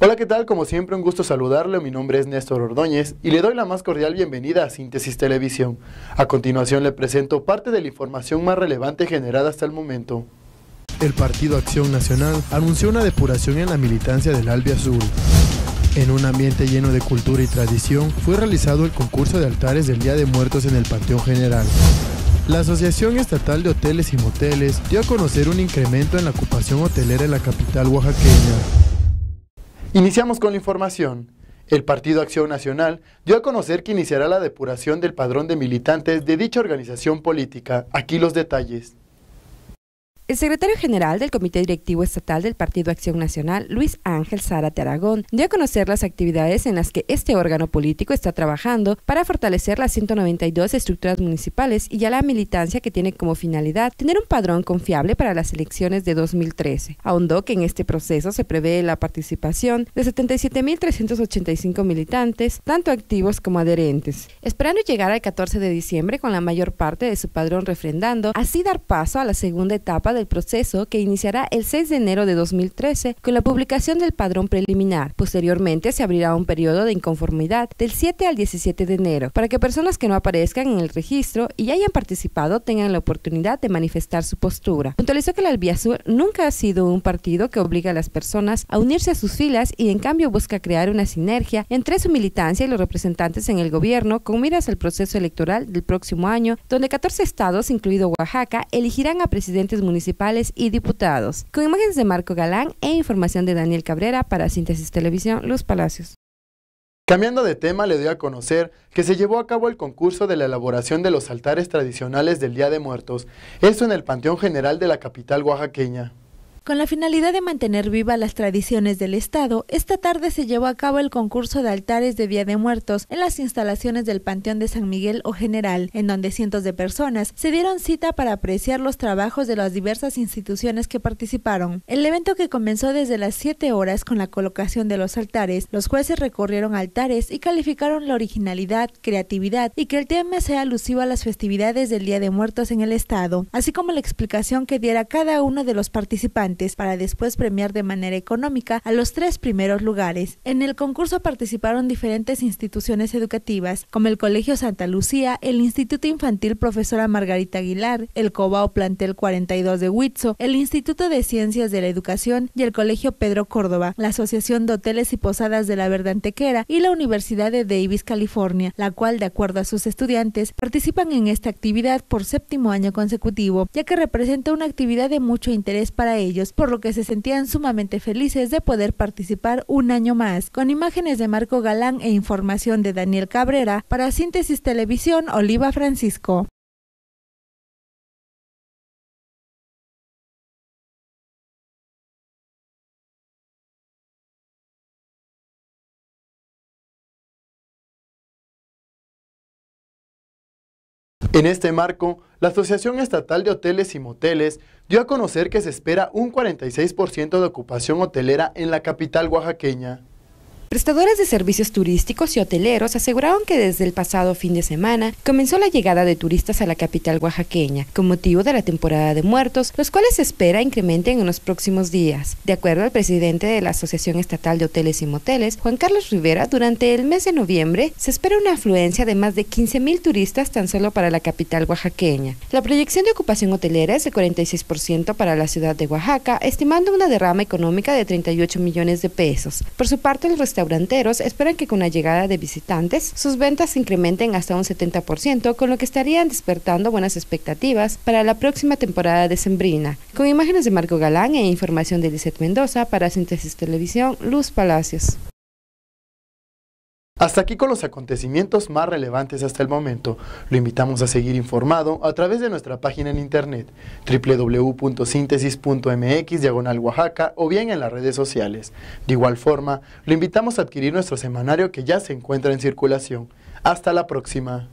Hola, ¿qué tal? Como siempre, un gusto saludarle. Mi nombre es Néstor Ordóñez y le doy la más cordial bienvenida a Síntesis Televisión. A continuación le presento parte de la información más relevante generada hasta el momento. El Partido Acción Nacional anunció una depuración en la militancia del Albia Azul. En un ambiente lleno de cultura y tradición, fue realizado el concurso de altares del Día de Muertos en el Panteón General. La Asociación Estatal de Hoteles y Moteles dio a conocer un incremento en la ocupación hotelera en la capital oaxaqueña. Iniciamos con la información. El Partido Acción Nacional dio a conocer que iniciará la depuración del padrón de militantes de dicha organización política. Aquí los detalles. El secretario general del Comité Directivo Estatal del Partido Acción Nacional, Luis Ángel Zárate Aragón, dio a conocer las actividades en las que este órgano político está trabajando para fortalecer las 192 estructuras municipales y ya la militancia que tiene como finalidad tener un padrón confiable para las elecciones de 2013. Ahondó que en este proceso se prevé la participación de 77.385 militantes, tanto activos como adherentes, esperando llegar al 14 de diciembre con la mayor parte de su padrón refrendando, así dar paso a la segunda etapa del proceso que iniciará el 6 de enero de 2013 con la publicación del padrón preliminar. Posteriormente se abrirá un periodo de inconformidad del 7 al 17 de enero para que personas que no aparezcan en el registro y hayan participado tengan la oportunidad de manifestar su postura. Puntualizó que la el Albiazul nunca ha sido un partido que obliga a las personas a unirse a sus filas y en cambio busca crear una sinergia entre su militancia y los representantes en el gobierno con miras al proceso electoral del próximo año, donde 14 estados, incluido Oaxaca, elegirán a presidentes municipales y diputados. Con imágenes de Marco Galán e información de Daniel Cabrera para Síntesis Televisión, Los Palacios. Cambiando de tema, le doy a conocer que se llevó a cabo el concurso de la elaboración de los altares tradicionales del Día de Muertos, esto en el Panteón General de la capital oaxaqueña. Con la finalidad de mantener viva las tradiciones del Estado, esta tarde se llevó a cabo el concurso de altares de Día de Muertos en las instalaciones del Panteón de San Miguel o General, en donde cientos de personas se dieron cita para apreciar los trabajos de las diversas instituciones que participaron. El evento que comenzó desde las 7 horas con la colocación de los altares, los jueces recorrieron altares y calificaron la originalidad, creatividad y que el tema sea alusivo a las festividades del Día de Muertos en el Estado, así como la explicación que diera cada uno de los participantes para después premiar de manera económica a los tres primeros lugares. En el concurso participaron diferentes instituciones educativas, como el Colegio Santa Lucía, el Instituto Infantil Profesora Margarita Aguilar, el Cobao Plantel 42 de Huitzo, el Instituto de Ciencias de la Educación y el Colegio Pedro Córdoba, la Asociación de Hoteles y Posadas de la Verdantequera, y la Universidad de Davis, California, la cual, de acuerdo a sus estudiantes, participan en esta actividad por séptimo año consecutivo, ya que representa una actividad de mucho interés para ellos por lo que se sentían sumamente felices de poder participar un año más. Con imágenes de Marco Galán e información de Daniel Cabrera, para Síntesis Televisión, Oliva Francisco. En este marco, la Asociación Estatal de Hoteles y Moteles dio a conocer que se espera un 46% de ocupación hotelera en la capital oaxaqueña. Prestadores de servicios turísticos y hoteleros aseguraron que desde el pasado fin de semana comenzó la llegada de turistas a la capital oaxaqueña, con motivo de la temporada de muertos, los cuales se espera incrementen en los próximos días. De acuerdo al presidente de la Asociación Estatal de Hoteles y Moteles, Juan Carlos Rivera, durante el mes de noviembre se espera una afluencia de más de 15.000 turistas tan solo para la capital oaxaqueña. La proyección de ocupación hotelera es de 46% para la ciudad de Oaxaca, estimando una derrama económica de 38 millones de pesos. Por su parte, el resto restauranteros esperan que con la llegada de visitantes sus ventas se incrementen hasta un 70%, con lo que estarían despertando buenas expectativas para la próxima temporada de Sembrina. Con imágenes de Marco Galán e información de Lizeth Mendoza para Síntesis Televisión, Luz Palacios. Hasta aquí con los acontecimientos más relevantes hasta el momento. Lo invitamos a seguir informado a través de nuestra página en internet www.síntesis.mx diagonal Oaxaca o bien en las redes sociales. De igual forma, lo invitamos a adquirir nuestro semanario que ya se encuentra en circulación. Hasta la próxima.